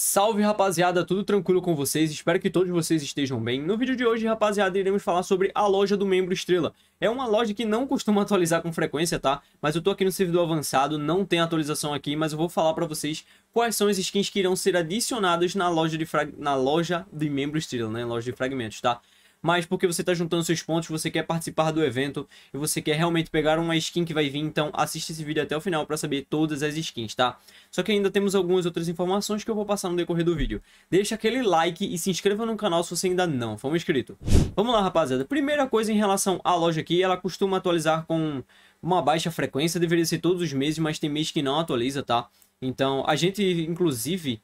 Salve rapaziada, tudo tranquilo com vocês? Espero que todos vocês estejam bem. No vídeo de hoje, rapaziada, iremos falar sobre a loja do membro estrela. É uma loja que não costuma atualizar com frequência, tá? Mas eu tô aqui no servidor avançado, não tem atualização aqui, mas eu vou falar pra vocês quais são as skins que irão ser adicionadas na loja de, frag... na loja de membro estrela, né? Loja de fragmentos, tá? mas porque você está juntando seus pontos, você quer participar do evento e você quer realmente pegar uma skin que vai vir, então assiste esse vídeo até o final para saber todas as skins, tá? Só que ainda temos algumas outras informações que eu vou passar no decorrer do vídeo. Deixa aquele like e se inscreva no canal se você ainda não for um inscrito. Vamos lá, rapaziada. Primeira coisa em relação à loja aqui, ela costuma atualizar com uma baixa frequência, deveria ser todos os meses, mas tem mês que não atualiza, tá? Então, a gente, inclusive,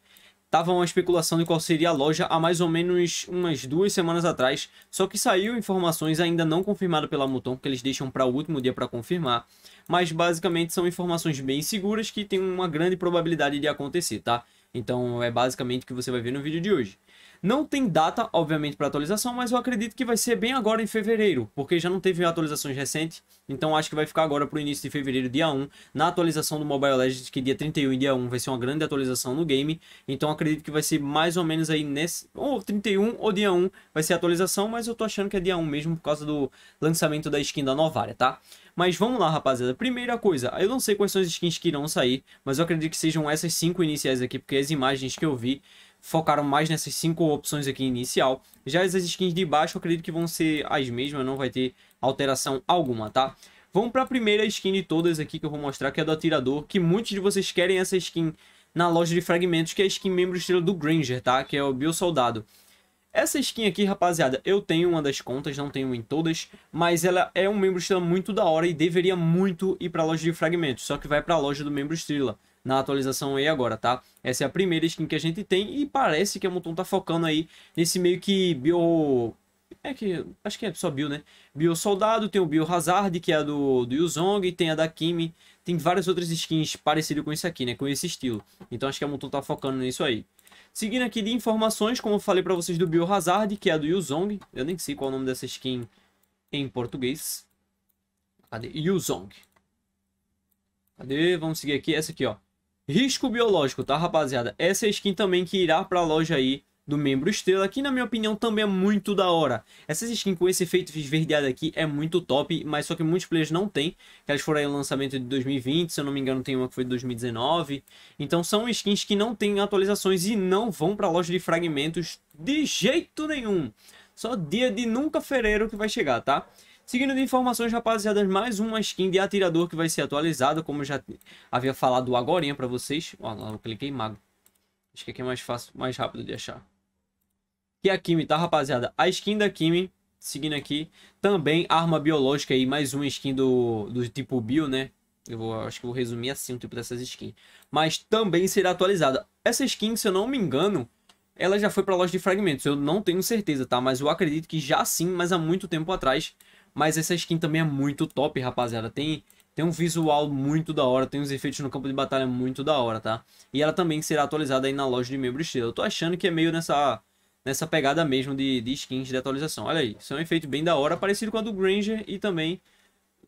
Tava uma especulação de qual seria a loja há mais ou menos umas duas semanas atrás, só que saiu informações ainda não confirmadas pela Muton, que eles deixam para o último dia para confirmar, mas basicamente são informações bem seguras que tem uma grande probabilidade de acontecer, tá? Então é basicamente o que você vai ver no vídeo de hoje. Não tem data, obviamente, para atualização, mas eu acredito que vai ser bem agora em fevereiro, porque já não teve atualizações recentes, então acho que vai ficar agora para o início de fevereiro, dia 1, na atualização do Mobile Legends, que dia 31 e dia 1 vai ser uma grande atualização no game, então acredito que vai ser mais ou menos aí nesse, ou 31 ou dia 1 vai ser a atualização, mas eu tô achando que é dia 1 mesmo por causa do lançamento da skin da Novara, tá? Mas vamos lá, rapaziada. Primeira coisa, eu não sei quais são as skins que irão sair, mas eu acredito que sejam essas cinco iniciais aqui, porque as imagens que eu vi focaram mais nessas cinco opções aqui inicial. Já as skins de baixo, eu acredito que vão ser as mesmas, não vai ter alteração alguma, tá? Vamos para a primeira skin de todas aqui que eu vou mostrar, que é do Atirador, que muitos de vocês querem essa skin na loja de fragmentos, que é a skin membro estrela do Granger, tá? Que é o Biosoldado. Soldado. Essa skin aqui, rapaziada, eu tenho uma das contas, não tenho em todas, mas ela é um membro estrela muito da hora e deveria muito ir pra loja de fragmentos, só que vai pra loja do membro estrela na atualização aí agora, tá? Essa é a primeira skin que a gente tem e parece que a Muton tá focando aí nesse meio que bio... É que, acho que é só bio, né? Bio Soldado, tem o Bio Hazard, que é a do, do Yuzong, tem a da Kimi, tem várias outras skins parecidas com isso aqui, né? Com esse estilo. Então acho que a Muton tá focando nisso aí. Seguindo aqui de informações, como eu falei para vocês do Biohazard, que é a do Yuzong. Eu nem sei qual é o nome dessa skin em português. Cadê? Yuzong. Cadê? Vamos seguir aqui. Essa aqui, ó. Risco biológico, tá, rapaziada? Essa é a skin também que irá pra loja aí do membro estrela, que na minha opinião também é muito da hora. Essas skins com esse efeito esverdeado aqui é muito top, mas só que muitos players não tem, elas foram aí no lançamento de 2020, se eu não me engano tem uma que foi de 2019. Então são skins que não têm atualizações e não vão para loja de fragmentos de jeito nenhum. Só dia de nunca fevereiro que vai chegar, tá? Seguindo de informações, rapaziada, mais uma skin de atirador que vai ser atualizada, como eu já havia falado agora para vocês. Ó, não eu cliquei mago. Acho que aqui é mais fácil, mais rápido de achar que a Kimi, tá, rapaziada? A skin da Kimi, seguindo aqui, também arma biológica aí, mais uma skin do, do tipo bio, né? Eu vou, acho que vou resumir assim o tipo dessas skins. Mas também será atualizada. Essa skin, se eu não me engano, ela já foi para loja de fragmentos. Eu não tenho certeza, tá? Mas eu acredito que já sim, mas há muito tempo atrás. Mas essa skin também é muito top, rapaziada. Tem, tem um visual muito da hora, tem uns efeitos no campo de batalha muito da hora, tá? E ela também será atualizada aí na loja de membro estrela. Eu tô achando que é meio nessa nessa pegada mesmo de, de skins de atualização. Olha aí, isso é um efeito bem da hora, parecido com a do Granger e também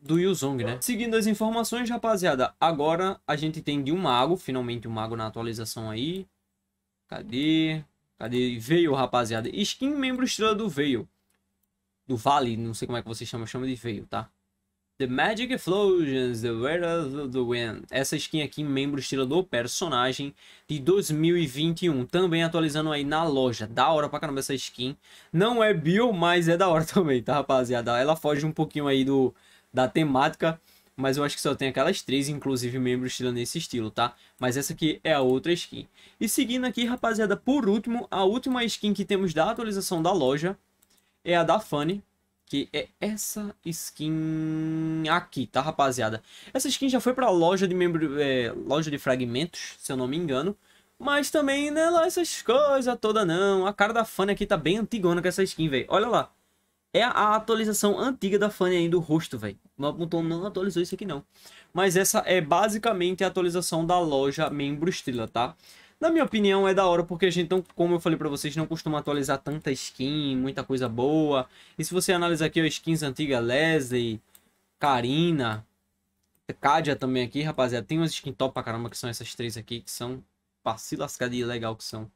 do Yuzong, né? Seguindo as informações, rapaziada, agora a gente tem de um mago, finalmente um mago na atualização aí. Cadê? Cadê? Veio, rapaziada. Skin membro estrela do Veio. Do Vale, não sei como é que vocês chamam, chama de Veio, tá? The Magic Explosions, The Werewolf of the Wind. Essa skin aqui, membros estilo do personagem de 2021. Também atualizando aí na loja. Da hora pra caramba essa skin. Não é Bill, mas é da hora também, tá, rapaziada? Ela foge um pouquinho aí do da temática. Mas eu acho que só tem aquelas três, inclusive, membros estilo nesse estilo, tá? Mas essa aqui é a outra skin. E seguindo aqui, rapaziada, por último, a última skin que temos da atualização da loja é a da Fanny, que é essa skin aqui, tá, rapaziada? Essa skin já foi pra loja de membro, é, loja de fragmentos, se eu não me engano. Mas também, é lá essas coisas toda não. A cara da Fanny aqui tá bem antigona com essa skin, velho. Olha lá. É a atualização antiga da Fanny aí do rosto, velho. Montão não atualizou isso aqui, não. Mas essa é basicamente a atualização da loja Membro Estrela, tá? Na minha opinião, é da hora porque a gente, não, como eu falei pra vocês, não costuma atualizar tanta skin, muita coisa boa. E se você analisar aqui, as skins antigas Leslie, Karina, Cádia também aqui, rapaziada. Tem umas skins top pra caramba, que são essas três aqui, que são pra se lascar legal que são.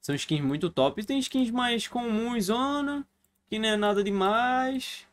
São skins muito top. E tem skins mais comuns, Ana, que não é nada demais.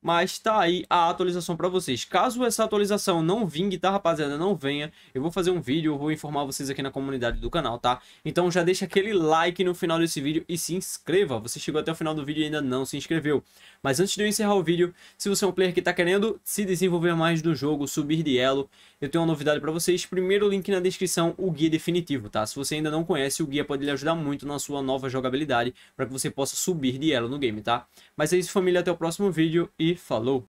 Mas tá aí a atualização para vocês. Caso essa atualização não vingue, tá, rapaziada? Não venha. Eu vou fazer um vídeo, eu vou informar vocês aqui na comunidade do canal, tá? Então já deixa aquele like no final desse vídeo e se inscreva. Você chegou até o final do vídeo e ainda não se inscreveu. Mas antes de eu encerrar o vídeo, se você é um player que tá querendo se desenvolver mais no jogo, subir de elo, eu tenho uma novidade para vocês. Primeiro link na descrição, o guia definitivo, tá? Se você ainda não conhece, o guia pode lhe ajudar muito na sua nova jogabilidade para que você possa subir de elo no game, tá? Mas é isso, família. Até o próximo vídeo e e falou!